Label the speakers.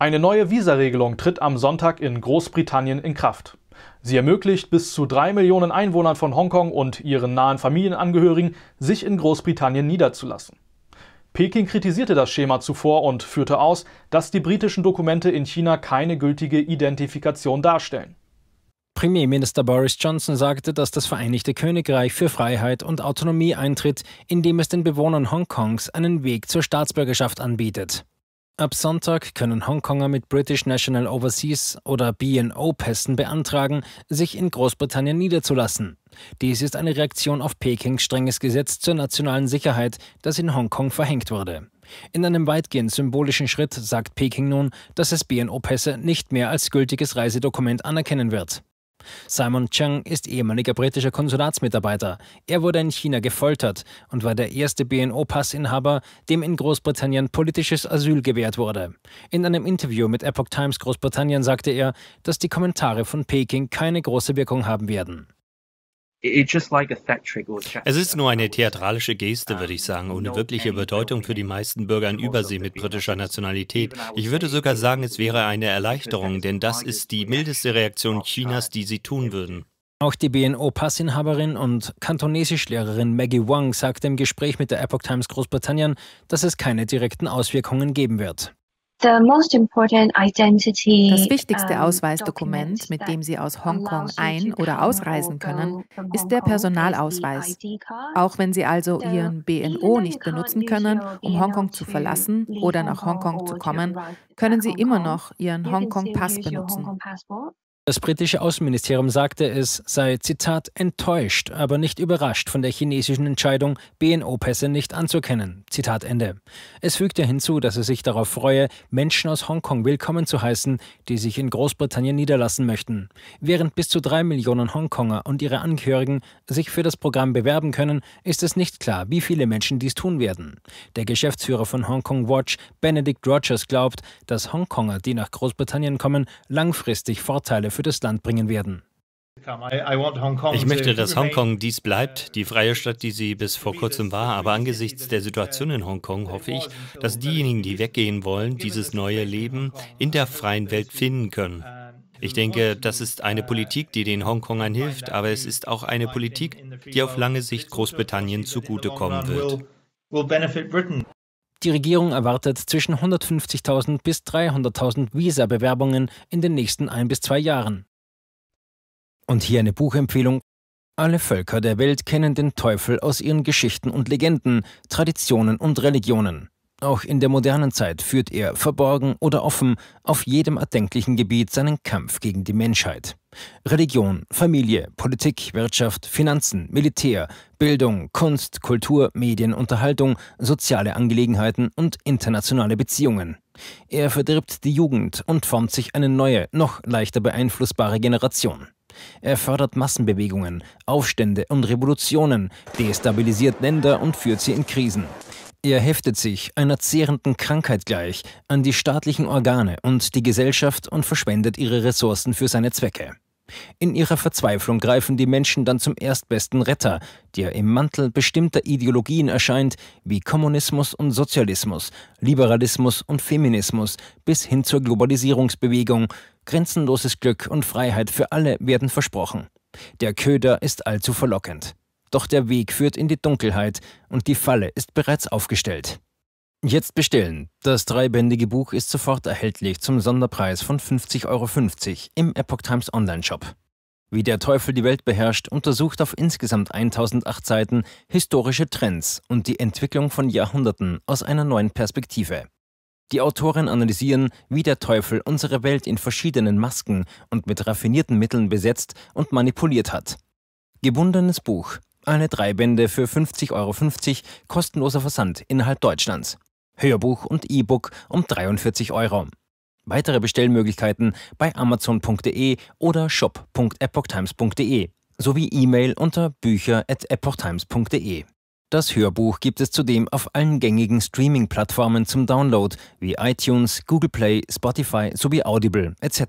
Speaker 1: Eine neue Visaregelung tritt am Sonntag in Großbritannien in Kraft. Sie ermöglicht bis zu drei Millionen Einwohnern von Hongkong und ihren nahen Familienangehörigen, sich in Großbritannien niederzulassen. Peking kritisierte das Schema zuvor und führte aus, dass die britischen Dokumente in China keine gültige Identifikation darstellen. Premierminister Boris Johnson sagte, dass das Vereinigte Königreich für Freiheit und Autonomie eintritt, indem es den Bewohnern Hongkongs einen Weg zur Staatsbürgerschaft anbietet. Ab Sonntag können Hongkonger mit British National Overseas oder BNO-Pässen beantragen, sich in Großbritannien niederzulassen. Dies ist eine Reaktion auf Pekings strenges Gesetz zur nationalen Sicherheit, das in Hongkong verhängt wurde. In einem weitgehend symbolischen Schritt sagt Peking nun, dass es BNO-Pässe nicht mehr als gültiges Reisedokument anerkennen wird. Simon Cheng ist ehemaliger britischer Konsulatsmitarbeiter. Er wurde in China gefoltert und war der erste BNO-Passinhaber, dem in Großbritannien politisches Asyl gewährt wurde. In einem Interview mit Epoch Times Großbritannien sagte er, dass die Kommentare von Peking keine große Wirkung haben werden. Es ist
Speaker 2: nur eine theatralische Geste, würde ich sagen, ohne wirkliche Bedeutung für die meisten Bürger in also Übersee mit britischer Nationalität. Ich würde sogar sagen, es wäre eine Erleichterung, denn das ist die mildeste Reaktion Chinas, die sie tun würden.
Speaker 1: Auch die BNO-Passinhaberin und Kantonesischlehrerin Maggie Wang sagte im Gespräch mit der Epoch Times Großbritannien, dass es keine direkten Auswirkungen geben wird. Das wichtigste Ausweisdokument, mit dem Sie aus Hongkong ein- oder ausreisen können, ist der Personalausweis. Auch wenn Sie also Ihren BNO nicht benutzen können, um Hongkong zu verlassen oder nach Hongkong zu kommen, können Sie immer noch Ihren Hongkong-Pass benutzen. Das britische Außenministerium sagte, es sei, Zitat, enttäuscht, aber nicht überrascht von der chinesischen Entscheidung, BNO-Pässe nicht anzukennen. Zitat Ende. Es fügte hinzu, dass es sich darauf freue, Menschen aus Hongkong willkommen zu heißen, die sich in Großbritannien niederlassen möchten. Während bis zu drei Millionen Hongkonger und ihre Angehörigen sich für das Programm bewerben können, ist es nicht klar, wie viele Menschen dies tun werden. Der Geschäftsführer von Hongkong Watch, Benedict Rogers, glaubt, dass Hongkonger, die nach Großbritannien kommen, langfristig Vorteile für das Land bringen werden. Ich möchte, dass Hongkong
Speaker 2: dies bleibt, die freie Stadt, die sie bis vor kurzem war. Aber angesichts der Situation in Hongkong hoffe ich, dass diejenigen, die weggehen wollen, dieses neue Leben in der freien Welt finden können. Ich denke, das ist eine Politik, die den Hongkongern hilft, aber es ist auch eine Politik, die auf lange Sicht Großbritannien zugutekommen wird.
Speaker 1: Die Regierung erwartet zwischen 150.000 bis 300.000 Visa-Bewerbungen in den nächsten ein bis zwei Jahren. Und hier eine Buchempfehlung. Alle Völker der Welt kennen den Teufel aus ihren Geschichten und Legenden, Traditionen und Religionen. Auch in der modernen Zeit führt er, verborgen oder offen, auf jedem erdenklichen Gebiet seinen Kampf gegen die Menschheit. Religion, Familie, Politik, Wirtschaft, Finanzen, Militär, Bildung, Kunst, Kultur, Medien, Unterhaltung, soziale Angelegenheiten und internationale Beziehungen. Er verdirbt die Jugend und formt sich eine neue, noch leichter beeinflussbare Generation. Er fördert Massenbewegungen, Aufstände und Revolutionen, destabilisiert Länder und führt sie in Krisen. Er heftet sich einer zehrenden Krankheit gleich an die staatlichen Organe und die Gesellschaft und verschwendet ihre Ressourcen für seine Zwecke. In ihrer Verzweiflung greifen die Menschen dann zum erstbesten Retter, der im Mantel bestimmter Ideologien erscheint, wie Kommunismus und Sozialismus, Liberalismus und Feminismus, bis hin zur Globalisierungsbewegung. Grenzenloses Glück und Freiheit für alle werden versprochen. Der Köder ist allzu verlockend. Doch der Weg führt in die Dunkelheit und die Falle ist bereits aufgestellt. Jetzt bestellen. Das dreibändige Buch ist sofort erhältlich zum Sonderpreis von 50,50 Euro im Epoch Times Online-Shop. Wie der Teufel die Welt beherrscht, untersucht auf insgesamt 1008 Seiten historische Trends und die Entwicklung von Jahrhunderten aus einer neuen Perspektive. Die Autoren analysieren, wie der Teufel unsere Welt in verschiedenen Masken und mit raffinierten Mitteln besetzt und manipuliert hat. Gebundenes Buch alle drei Bände für 50,50 Euro kostenloser Versand innerhalb Deutschlands. Hörbuch und E-Book um 43 Euro. Weitere Bestellmöglichkeiten bei amazon.de oder shop.epochtimes.de sowie E-Mail unter bücher.epochtimes.de. Das Hörbuch gibt es zudem auf allen gängigen Streaming-Plattformen zum Download wie iTunes, Google Play, Spotify sowie Audible etc.